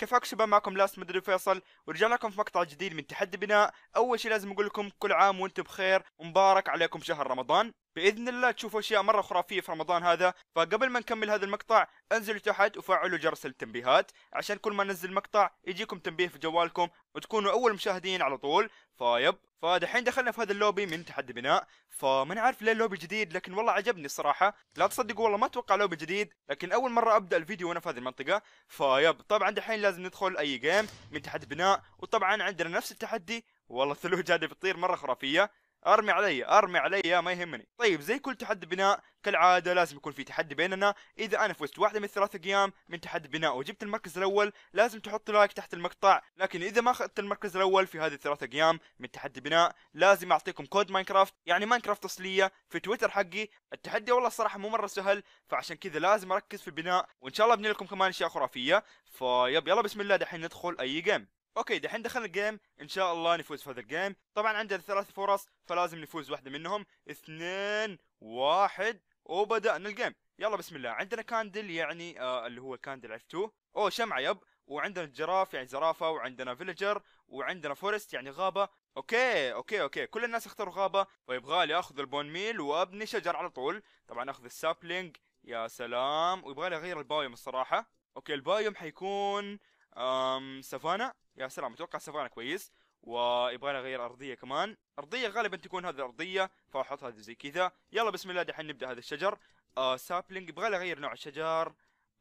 كيف شباب معكم لاست مدري فيصل ورجعنا لكم في مقطع جديد من تحدي بناء اول شيء لازم اقول لكم كل عام وانتم بخير ومبارك عليكم شهر رمضان باذن الله تشوفوا اشياء مره خرافيه في رمضان هذا فقبل ما نكمل هذا المقطع انزلوا تحت وفعلوا جرس التنبيهات عشان كل ما ننزل مقطع يجيكم تنبيه في جوالكم وتكونوا اول مشاهدين على طول فيب فدحين دخلنا في هذا اللوبي من تحدي بناء فما عارف ليه اللوبي جديد لكن والله عجبني الصراحه لا تصدقوا والله ما اتوقع لوبي جديد لكن اول مره ابدا الفيديو وانا في هذه المنطقه فيب طبعا دحين لازم ندخل اي جيم من تحدي بناء وطبعا عندنا نفس التحدي والله الثلوج هذه بتطير مره خرافيه ارمي علي ارمي علي ما يهمني طيب زي كل تحدي بناء كالعاده لازم يكون في تحدي بيننا اذا انا فزت واحده من الثلاث قيام من تحدي بناء وجبت المركز الاول لازم تحط لايك تحت المقطع لكن اذا ما اخذت المركز الاول في هذه الثلاث قيام من تحدي بناء لازم اعطيكم كود ماينكرافت يعني ماينكرافت اصليه في تويتر حقي التحدي والله الصراحه مو مره سهل فعشان كذا لازم اركز في البناء وان شاء الله بنلكم كمان اشياء خرافيه فيب يلا بسم الله دحين ندخل اي جيم اوكي دحين دخلنا الجيم ان شاء الله نفوز في هذا الجيم طبعا عندنا ثلاث فرص فلازم نفوز واحده منهم اثنين واحد وبدانا الجيم يلا بسم الله عندنا كاندل يعني آه اللي هو الكاندل عرفتوه اوه شمعه يب وعندنا جراف يعني زرافه وعندنا فيلجر وعندنا فورست يعني غابه اوكي اوكي اوكي كل الناس اختاروا غابه ويبغالي اخذ البون ميل وابني شجر على طول طبعا اخذ السابلينج يا سلام ويبغالي اغير البايوم الصراحه اوكي البايوم حيكون أم سافانا يا سلام اتوقع سافانا كويس ويبغى لنا غير ارضيه كمان ارضيه غالبا تكون هذه الارضيه فاحط هذه زي كذا يلا بسم الله دحين نبدا هذا الشجر آه سابلينج يبغى لي اغير نوع الشجر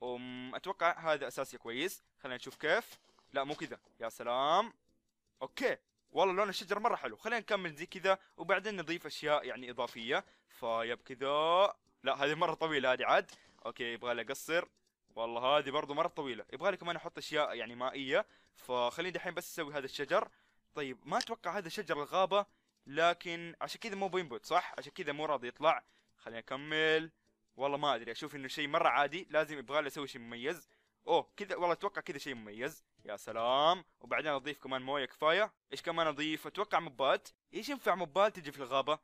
أم اتوقع هذا اساسي كويس خلينا نشوف كيف لا مو كذا يا سلام اوكي والله لون الشجر مره حلو خلينا نكمل زي كذا وبعدين نضيف اشياء يعني اضافيه فيب كذا لا هذه مره طويله هذه عاد اوكي يبغى لي اقصر والله هذه برضو مره طويله يبغى لي كمان احط اشياء يعني مائيه فخليني دحين بس اسوي هذا الشجر طيب ما اتوقع هذا شجر الغابه لكن عشان كذا مو بينبت صح عشان كذا مو راضي يطلع خليني اكمل والله ما ادري اشوف انه شيء مره عادي لازم يبغى له اسوي شيء مميز اوه كذا والله اتوقع كذا شيء مميز يا سلام وبعدين اضيف كمان مويه كفايه ايش كمان اضيف اتوقع مبات ايش ينفع مبات تجي في الغابه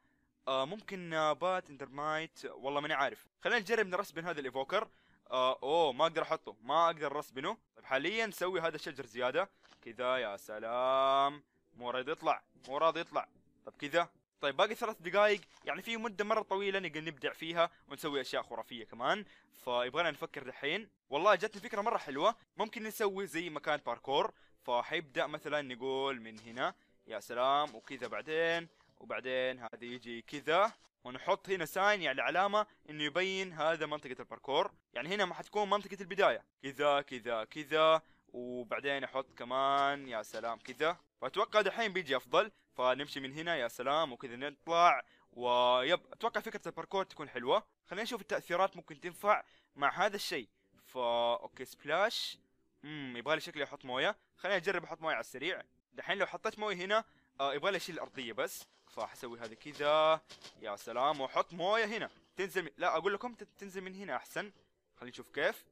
آه ممكن نابات آه، اندرمايت والله ماني عارف خلينا نجرب نرسبن هذا الايفوكر آه اوه ما اقدر احطه ما اقدر ارسبنه حاليا نسوي هذا الشجر زياده كذا يا سلام مو راضي يطلع مو راضي يطلع طب كذا طيب باقي ثلاث دقائق يعني في مده مره طويله نقدر نبدع فيها ونسوي اشياء خرافيه كمان فيبغانا نفكر دحين والله جاتني فكره مره حلوه ممكن نسوي زي مكان باركور فحيبدا مثلا نقول من هنا يا سلام وكذا بعدين وبعدين هذا يجي كذا ونحط هنا ساين يعني علامه انه يبين هذا منطقه الباركور يعني هنا ما حتكون منطقه البدايه كذا كذا كذا وبعدين احط كمان يا سلام كذا فاتوقع دحين بيجي افضل فنمشي من هنا يا سلام وكذا نطلع ويب اتوقع فكره الباركور تكون حلوه خلينا نشوف التاثيرات ممكن تنفع مع هذا الشيء فا اوكي سبلاش امم يبغالي شكلي احط مويه خليني اجرب احط مويه على السريع دحين لو حطيت مويه هنا آه يبغى لي اشيل الارضيه بس فحسوي هذه كذا يا سلام واحط مويه هنا تنزل من... لا اقول لكم تنزل من هنا احسن خلينا نشوف كيف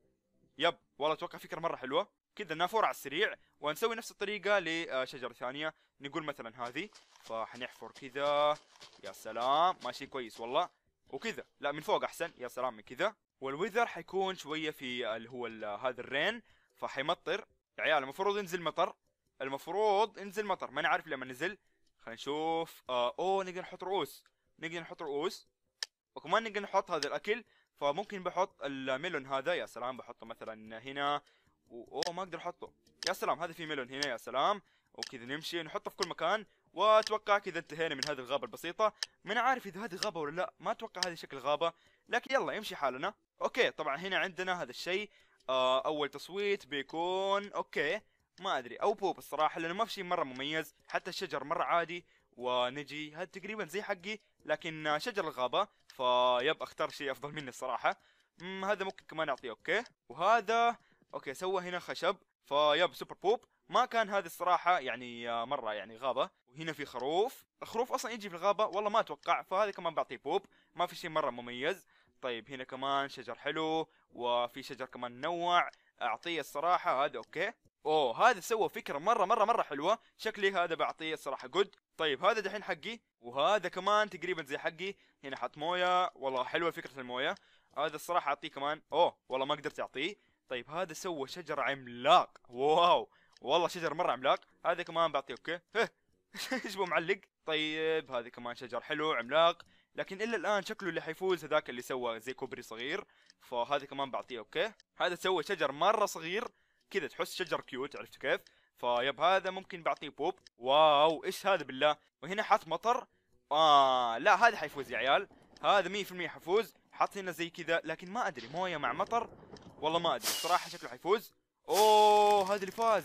يب والله اتوقع فكره مره حلوه كذا نافوره على السريع ونسوي نفس الطريقه لشجره آه، ثانيه نقول مثلا هذه فحنحفر كذا يا سلام ماشي كويس والله وكذا لا من فوق احسن يا سلام من كذا والويذر حيكون شويه في اللي هو هذا الرين فحيمطر يا عيال المفروض ينزل مطر المفروض ينزل مطر ما نعرف لما نزل خلينا نشوف آه اوه نقدر نحط رؤوس نقدر نحط رؤوس وكمان نقدر نحط هذا الاكل فممكن بحط الميلون هذا يا سلام بحطه مثلا هنا اوه ما اقدر احطه يا سلام هذا في ميلون هنا يا سلام وكذا نمشي نحطه في كل مكان واتوقع كذا انتهينا من هذه الغابه البسيطه ما انا عارف اذا هذه غابه ولا لا ما اتوقع هذا شكل غابه لكن يلا يمشي حالنا اوكي طبعا هنا عندنا هذا الشيء آه اول تصويت بيكون اوكي ما ادري او بوب الصراحه لانه ما في شيء مره مميز حتى الشجر مره عادي ونجي هذا تقريبا زي حقي لكن شجر الغابه فيب اختار شيء افضل مني الصراحه مم هذا ممكن كمان اعطيه اوكي وهذا اوكي سوى هنا خشب فيب سوبر بوب ما كان هذه الصراحه يعني آه، مره يعني غابه وهنا في خروف الخروف اصلا يجي في الغابه والله ما اتوقع فهذا كمان بعطيه بوب ما في شيء مره مميز طيب هنا كمان شجر حلو وفي شجر كمان نوع اعطيه الصراحه هذا اوكي اوه هذا سوى فكره مره مره مره حلوه شكلي هذا بعطيه الصراحه جود طيب هذا دحين حقي وهذا كمان تقريبا زي حقي هنا حط مويه والله حلوه فكره المويه هذا الصراحه اعطيه كمان اوه والله ما قدرت اعطيه طيب هذا سوى شجر عملاق واو والله شجر مره عملاق هذا كمان بعطيه اوكي ايش معلق طيب هذا كمان شجر حلو عملاق لكن الا الان شكله اللي حيفوز هذاك اللي سوى زي كوبري صغير فهذا كمان بعطيه اوكي هذا سوى شجر مره صغير كذا تحس شجر كيوت عرفت كيف؟ فيب هذا ممكن بعطيه بوب واو ايش هذا بالله وهنا حط مطر اه لا هذا حيفوز يا عيال هذا 100% حفوز حط هنا زي كذا لكن ما ادري مويه مع مطر والله ما ادري صراحه شكله حيفوز اوه هذا اللي فاز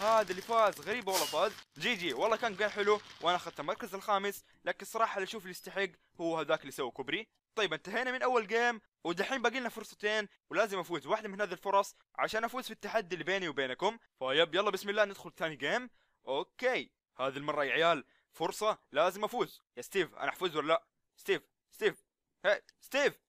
هذا اللي فاز غريبه والله فاز جي جي والله كان حلو وانا اخذت المركز الخامس لكن الصراحه اللي اشوف اللي يستحق هو هذاك اللي سوى كوبري طيب انتهينا من اول جيم ودحين باقي لنا فرصتين ولازم افوز واحده من هذه الفرص عشان افوز في التحدي اللي بيني وبينكم فيب يلا بسم الله ندخل ثاني جيم اوكي هذه المره يا عيال فرصه لازم افوز يا ستيف انا احفوز ولا لا ستيف ستيف هي ستيف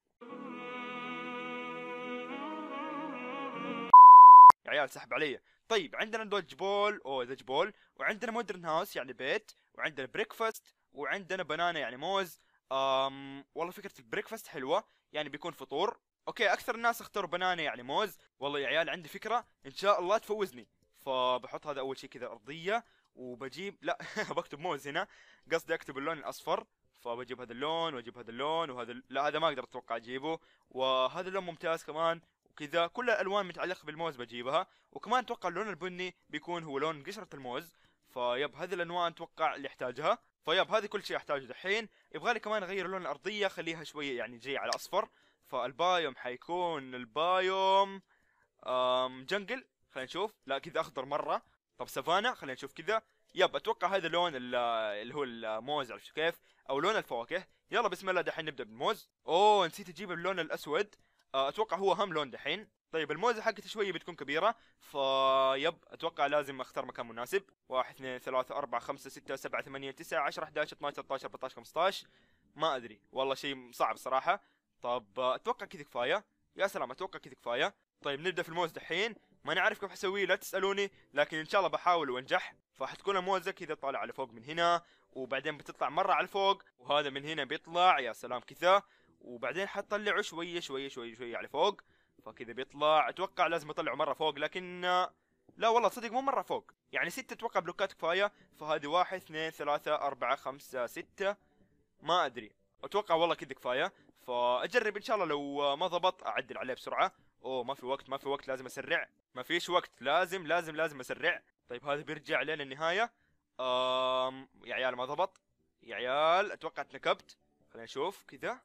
يا عيال سحب علي طيب عندنا دودج بول او دوج بول وعندنا مودرن هاوس يعني بيت وعندنا بريكفاست وعندنا بنانا يعني موز أم والله فكره البريكفاست حلوه يعني بيكون فطور اوكي اكثر الناس اختاروا بنانه يعني موز والله يا عيال عندي فكره ان شاء الله تفوزني فبحط هذا اول شيء كذا ارضيه وبجيب لا بكتب موز هنا قصدي اكتب اللون الاصفر فبجيب هذا اللون واجيب هذا اللون وهذا لا هذا ما اقدر اتوقع اجيبه وهذا اللون ممتاز كمان وكذا كل الالوان متعلقه بالموز بجيبها وكمان اتوقع اللون البني بيكون هو لون قشره الموز فيب هذه الانواع اتوقع اللي احتاجها فيب هذه كل شيء احتاجه دحين يبغالي كمان اغير لون الارضيه خليها شويه يعني جاي على اصفر فالبايوم حيكون البايوم أم جنجل خلينا نشوف لا كذا اخضر مره طب سافانا خلينا نشوف كذا يب اتوقع هذا لون اللي هو الموز عرفت كيف او لون الفواكه يلا بسم الله دحين نبدا بالموز اوه نسيت اجيب اللون الاسود آه، اتوقع هو هم لون دحين طيب الموزه حقتي شويه بتكون كبيره فيب اتوقع لازم اختار مكان مناسب 1 2 3 4 5 6 7 8 9 10 11 12 13 14 15 ما ادري والله شيء صعب صراحه طب اتوقع كذا كفايه يا سلام اتوقع كذا كفايه طيب نبدا في الموز دحين ما انا عارف كيف اسويه لا تسالوني لكن ان شاء الله بحاول وانجح فحتكون الموزه كذا طالعه على فوق من هنا وبعدين بتطلع مره على فوق وهذا من هنا بيطلع يا سلام كذا وبعدين حتطلعه شويه شويه شويه شويه على فوق فكذا بيطلع اتوقع لازم اطلعه مره فوق لكن آه، لا والله صدق مو مره فوق يعني ستة اتوقع بلوكات كفايه فهذه واحد اثنين ثلاثة أربعة خمسة ستة ما ادري اتوقع والله كذا كفايه فاجرب ان شاء الله لو آه، ما ضبط اعدل عليه بسرعه اوه ما في وقت ما في وقت لازم اسرع ما فيش وقت لازم لازم لازم اسرع طيب هذا بيرجع لين النهايه آم يا عيال ما ضبط يا عيال اتوقع اتنكبت خلينا نشوف كذا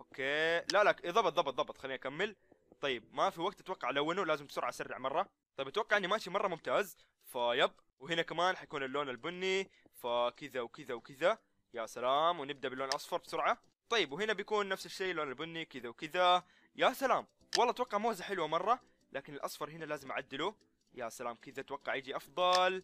اوكي لا لا إيه، ضبط ضبط ضبط خليني اكمل طيب ما في وقت اتوقع الونه لازم بسرعه اسرع مره طيب اتوقع اني ماشي مره ممتاز فيب وهنا كمان حيكون اللون البني فكذا وكذا وكذا يا سلام ونبدا باللون الاصفر بسرعه طيب وهنا بيكون نفس الشيء اللون البني كذا وكذا يا سلام والله اتوقع موزه حلوه مره لكن الاصفر هنا لازم اعدله يا سلام كذا اتوقع يجي افضل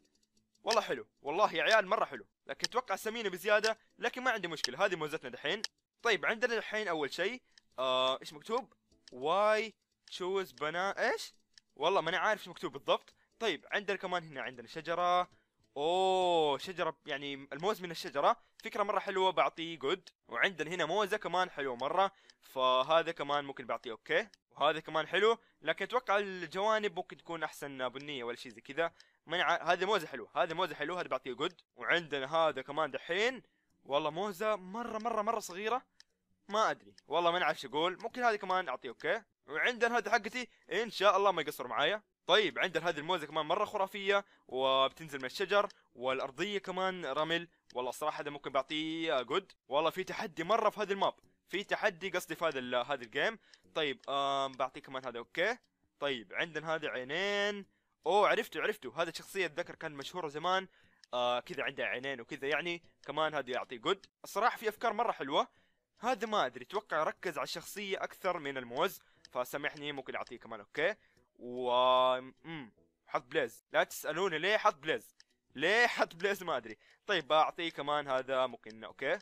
والله حلو والله يا عيال مره حلو لكن اتوقع سمينه بزياده لكن ما عندي مشكله هذه موزتنا دحين طيب عندنا الحين اول شيء آه ايش مكتوب واي تشوز بنا ايش؟ والله ماني عارف شو مكتوب بالضبط طيب عندنا كمان هنا عندنا شجرة اوه شجرة يعني الموز من الشجرة فكرة مرة حلوة بعطيه جود وعندنا هنا موزة كمان حلوة مرة فهذا كمان ممكن بعطيه اوكي وهذا كمان حلو لكن اتوقع الجوانب ممكن تكون احسن بنية ولا شيء زي كذا ماني عارف هذه موزة حلوة هذا موزة حلوة هذا بعطيه جود وعندنا هذا كمان دحين والله موزة مرة مرة مرة صغيرة ما ادري والله ما شو اقول ممكن هذه كمان اعطيه اوكي وعندنا هذه حقتي ان شاء الله ما يقصروا معايا طيب عندنا هذه الموزه كمان مره خرافيه وبتنزل من الشجر والارضيه كمان رمل والله الصراحه هذا ممكن بعطيه جود والله في تحدي مره في هذا الماب في تحدي قصدي في هذا هذا الجيم طيب آم بعطيه كمان هذا اوكي طيب عندنا هذا عينين اوه عرفته عرفته هذا الشخصيه اتذكر كان مشهوره زمان آه كذا عندها عينين وكذا يعني كمان هذا يعطي جود الصراحه في افكار مره حلوه هذا ما ادري اتوقع ركز على الشخصيه اكثر من الموز فسامحني ممكن اعطيه كمان اوكي و امم حط بليز لا تسالوني ليه حط بليز ليه حط بليز ما ادري طيب بعطيه كمان هذا ممكن اوكي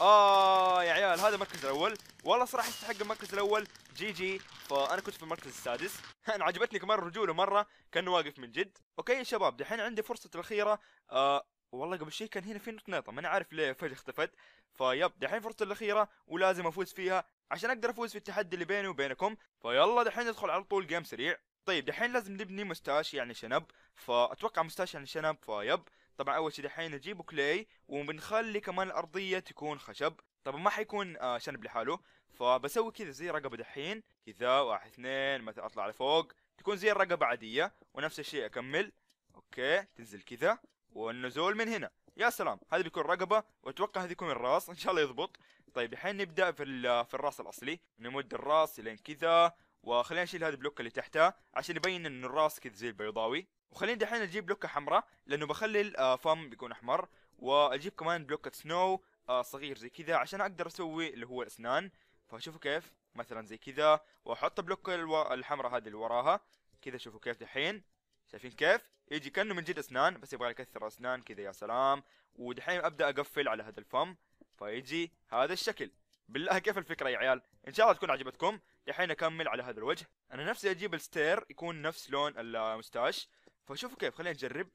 اه يا عيال هذا المركز الاول والله صراحه يستحق المركز الاول جي جي فانا كنت في المركز السادس انا عجبتني كمان رجوله مره كان واقف من جد اوكي يا شباب دحين عندي فرصتي الاخيره آه والله قبل شوي كان هنا في نقطة نقطة ماني عارف ليه فجأة اختفت فيب دحين فرصة الأخيرة ولازم أفوز فيها عشان أقدر أفوز في التحدي اللي بيني وبينكم فيلا دحين ندخل على طول جيم سريع طيب دحين لازم نبني مستاش يعني شنب فأتوقع مستاش يعني شنب فيب طبعا أول شيء دحين نجيب كلي وبنخلي كمان الأرضية تكون خشب طبعا ما حيكون آه شنب لحاله فبسوي كذا زي رقبة دحين كذا واحد اثنين مثلا أطلع لفوق تكون زي الرقبة عادية ونفس الشيء أكمل اوكي تنزل كذا والنزول من هنا يا سلام هذا بيكون رقبه واتوقع هذا يكون الراس ان شاء الله يضبط طيب الحين نبدا في في الراس الاصلي نمد الراس لين كذا وخلينا نشيل هذا البلوك اللي تحته عشان يبين ان الراس كذا زي البيضاوي وخلينا دحين نجيب بلوكه حمراء لانه بخلي الفم آه، بيكون احمر واجيب كمان بلوكه سنو آه، صغير زي كذا عشان اقدر اسوي اللي هو الاسنان فشوفوا كيف مثلا زي كذا واحط بلوك الحمراء هذه اللي وراها كذا شوفوا كيف دحين شايفين كيف يجي كانه من جد اسنان بس يبغى يكثر اسنان كذا يا سلام ودحين ابدا اقفل على هذا الفم فيجي هذا الشكل بالله كيف الفكره يا عيال ان شاء الله تكون عجبتكم دحين اكمل على هذا الوجه انا نفسي اجيب الستير يكون نفس لون المستاش فشوفوا كيف خلينا نجرب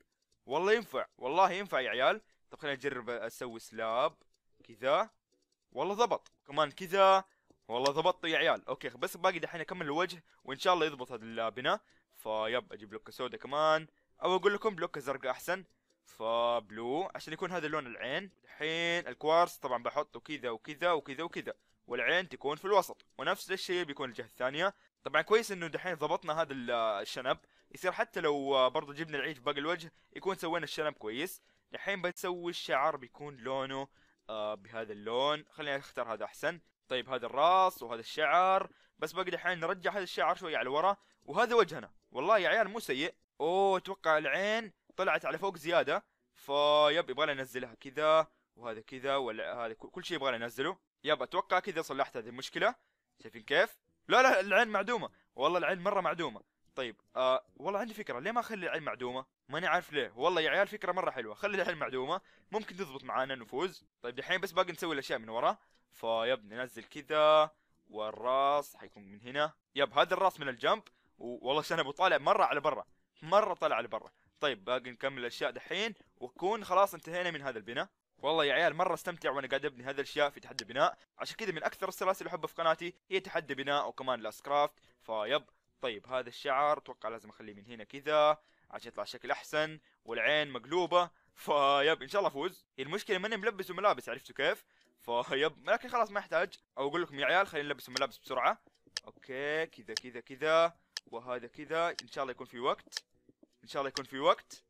والله ينفع والله ينفع يا عيال طب خلينا نجرب اسوي سلاب كذا والله ضبط كمان كذا والله ضبطت يا عيال اوكي بس باقي دحين اكمل الوجه وان شاء الله يضبط هذا البناء فيب اجيب لوكا سودا كمان او اقول لكم بلوك زرقاء احسن فبلو عشان يكون هذا لون العين الحين الكوارس طبعا بحطه كذا وكذا وكذا وكذا والعين تكون في الوسط ونفس الشيء بيكون الجهه الثانيه طبعا كويس انه دحين ضبطنا هذا الشنب يصير حتى لو برضه جبنا العيد في باقي الوجه يكون سوينا الشنب كويس دحين بتسوي الشعر بيكون لونه آه بهذا اللون خلينا نختار هذا احسن طيب هذا الراس وهذا الشعر بس باقي دحين نرجع هذا الشعر شوي على ورا وهذا وجهنا والله يا عيال مو سيء اوه اتوقع العين طلعت على فوق زياده فيب يبغى لي انزلها كذا وهذا كذا ولا هذا كل شيء يبغى لي انزله يب اتوقع كذا صلحت هذه المشكله شايفين كيف؟ لا لا العين معدومه والله العين مره معدومه طيب آه والله عندي فكره ليه ما اخلي العين معدومه ماني عارف ليه والله يا عيال فكره مره حلوه خلي العين معدومه ممكن تضبط معانا نفوز طيب دحين بس باقي نسوي الاشياء من ورا فيب ننزل كذا والراس حيكون من هنا يب هذا الراس من الجنب والله انا بطالع مره على برا مره طلع لبرا طيب باقي نكمل الاشياء دحين ونكون خلاص انتهينا من هذا البناء والله يا عيال مره استمتع وانا قاعد ابني هذه الاشياء في تحدي بناء عشان كذا من اكثر السلاسل اللي احبها في قناتي هي تحدي بناء وكمان لاسكرافت فيب طيب هذا الشعر اتوقع لازم اخليه من هنا كذا عشان يطلع شكل احسن والعين مقلوبه فيب ان شاء الله افوز المشكله ماني ملبسه ملابس عرفتوا كيف فيب لكن خلاص ما يحتاج او اقول لكم يا عيال خلينا نلبس الملابس بسرعه اوكي كذا كذا كذا وهذا كذا ان شاء الله يكون في وقت ان شاء الله يكون في وقت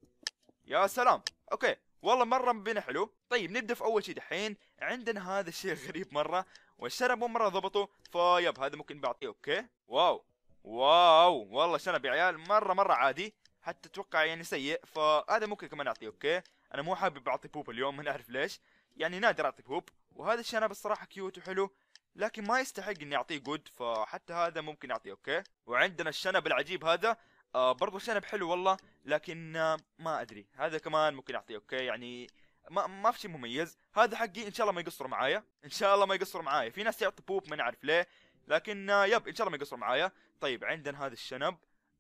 يا سلام اوكي والله مره مبين حلو طيب نبدا في اول شيء دحين عندنا هذا الشيء غريب مره والشنب مو مره ضبطه فيب هذا ممكن بعطيه اوكي واو واو والله شنب يا عيال مره مره عادي حتى اتوقع يعني سيء فهذا ممكن كمان اعطيه اوكي انا مو حابب اعطي بوب اليوم ما اعرف ليش يعني نادر اعطي بوب وهذا الشنب الصراحه كيوت وحلو لكن ما يستحق اني اعطيه جود فحتى هذا ممكن اعطيه اوكي وعندنا الشنب العجيب هذا آه برضو شنب حلو والله لكن آه ما ادري هذا كمان ممكن اعطيه اوكي يعني ما ما في شيء مميز هذا حقي ان شاء الله ما يقصروا معايا ان شاء الله ما يقصروا معايا في ناس يعطي بوب ما نعرف ليه لكن آه يب ان شاء الله ما يقصروا معايا طيب عندنا هذا الشنب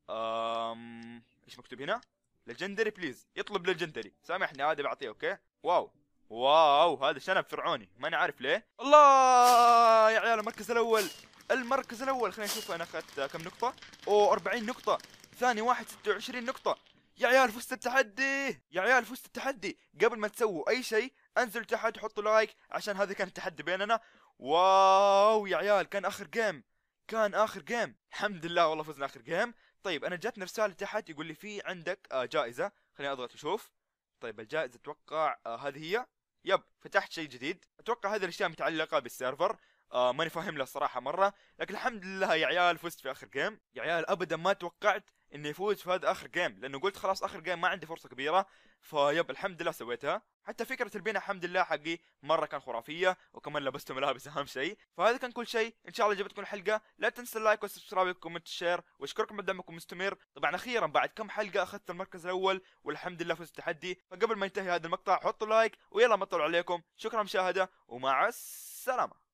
آم... ايش مكتوب هنا ليجندري بليز يطلب ليجندري سامحني هذا بعطيه اوكي واو واو هذا شنب فرعوني ماني عارف ليه الله يا عيال المركز الاول المركز الاول خلينا نشوف انا اخذت كم نقطه او 40 نقطه ثاني واحد 26 نقطه يا عيال فزت التحدي يا عيال فزت التحدي قبل ما تسووا اي شيء انزلوا تحت حطوا لايك عشان هذا كان التحدي بيننا واو يا عيال كان اخر جيم كان اخر جيم الحمد لله والله فزنا اخر جيم طيب انا جاتني رساله تحت يقول لي في عندك آه، جائزه خليني اضغط اشوف طيب الجائزه اتوقع آه، هذه هي يب فتحت شيء جديد اتوقع هذا الاشياء متعلقه بالسيرفر آه ماني فاهم له الصراحه مره لكن الحمد لله يا عيال فزت في اخر جيم يا عيال ابدا ما توقعت اني يفوز في هذا اخر جيم لانه قلت خلاص اخر جيم ما عندي فرصه كبيره فيب الحمد لله سويتها حتى فكره البناء الحمد لله حقي مره كان خرافيه وكمان لبست ملابس اهم شيء فهذا كان كل شيء ان شاء الله عجبتكم الحلقه لا تنسى اللايك والسبسكرايب والكومنت والشير واشكركم على دعمكم مستمر طبعا اخيرا بعد كم حلقه اخذت المركز الاول والحمد لله فزت التحدي فقبل ما ينتهي هذا المقطع حطوا لايك ويلا ما عليكم شكرا مشاهده ومع السلامه